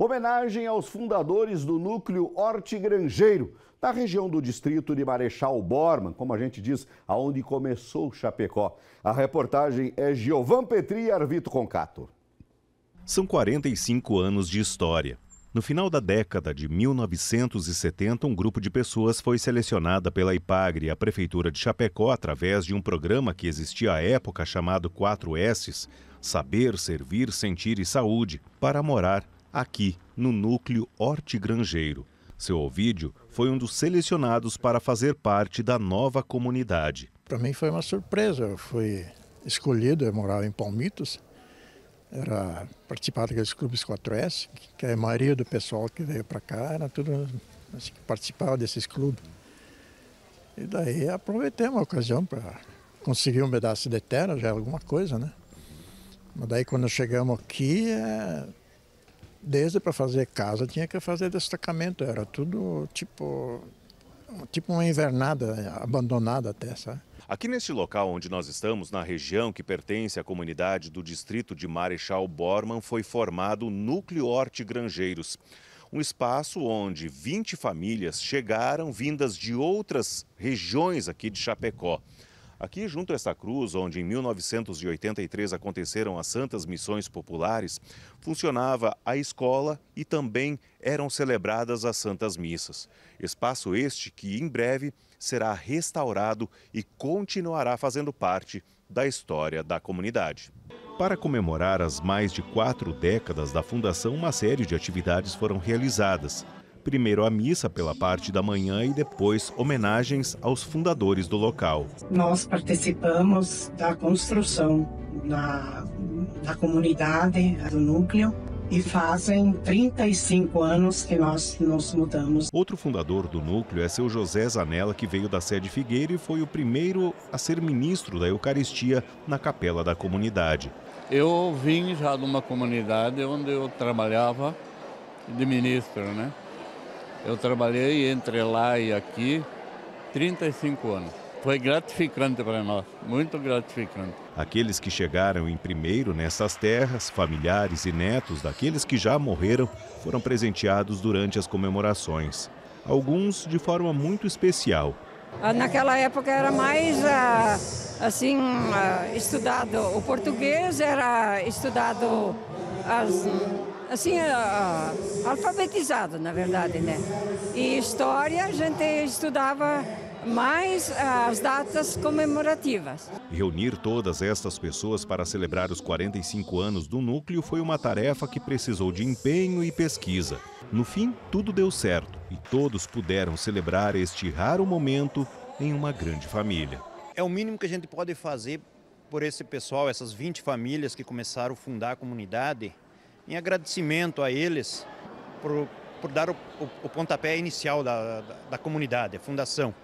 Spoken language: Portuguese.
Homenagem aos fundadores do núcleo hortigranjeiro, na região do distrito de Marechal Borman, como a gente diz, aonde começou Chapecó. A reportagem é Giovan Petri e Arvito Concato. São 45 anos de história. No final da década de 1970, um grupo de pessoas foi selecionada pela IPAGRE, a Prefeitura de Chapecó, através de um programa que existia à época chamado 4Ss Saber, Servir, Sentir e Saúde para morar aqui no núcleo Hortigrangeiro, Seu Ovídio foi um dos selecionados para fazer parte da nova comunidade. Para mim foi uma surpresa. Eu fui escolhido, eu morava em Palmitos, era participar daqueles clubes 4S, que é a maioria do pessoal que veio para cá era tudo assim, participava desses clubes. E daí aproveitei uma ocasião para conseguir um pedaço de terra, já é alguma coisa, né? Mas daí quando chegamos aqui, é, Desde para fazer casa tinha que fazer destacamento, era tudo tipo tipo uma invernada abandonada até, sabe? Aqui neste local onde nós estamos, na região que pertence à comunidade do distrito de Marechal Borman, foi formado o Núcleo Horte Grangeiros. Um espaço onde 20 famílias chegaram vindas de outras regiões aqui de Chapecó. Aqui, junto a essa cruz, onde em 1983 aconteceram as Santas Missões Populares, funcionava a escola e também eram celebradas as Santas Missas. Espaço este que, em breve, será restaurado e continuará fazendo parte da história da comunidade. Para comemorar as mais de quatro décadas da fundação, uma série de atividades foram realizadas primeiro a missa pela parte da manhã e depois homenagens aos fundadores do local. Nós participamos da construção da, da comunidade, do núcleo, e fazem 35 anos que nós nos mudamos. Outro fundador do núcleo é seu José Zanella, que veio da sede Figueira e foi o primeiro a ser ministro da Eucaristia na capela da comunidade. Eu vim já de uma comunidade onde eu trabalhava de ministro, né? Eu trabalhei entre lá e aqui 35 anos. Foi gratificante para nós, muito gratificante. Aqueles que chegaram em primeiro nessas terras, familiares e netos daqueles que já morreram, foram presenteados durante as comemorações. Alguns de forma muito especial. Ah, naquela época era mais ah, assim ah, estudado o português, era estudado as assim, alfabetizado, na verdade, né? E história a gente estudava mais ah, as datas comemorativas. Reunir todas estas pessoas para celebrar os 45 anos do núcleo foi uma tarefa que precisou de empenho e pesquisa. No fim, tudo deu certo e todos puderam celebrar este raro momento em uma grande família. É o mínimo que a gente pode fazer por esse pessoal, essas 20 famílias que começaram a fundar a comunidade, em agradecimento a eles por, por dar o, o, o pontapé inicial da, da, da comunidade, a fundação.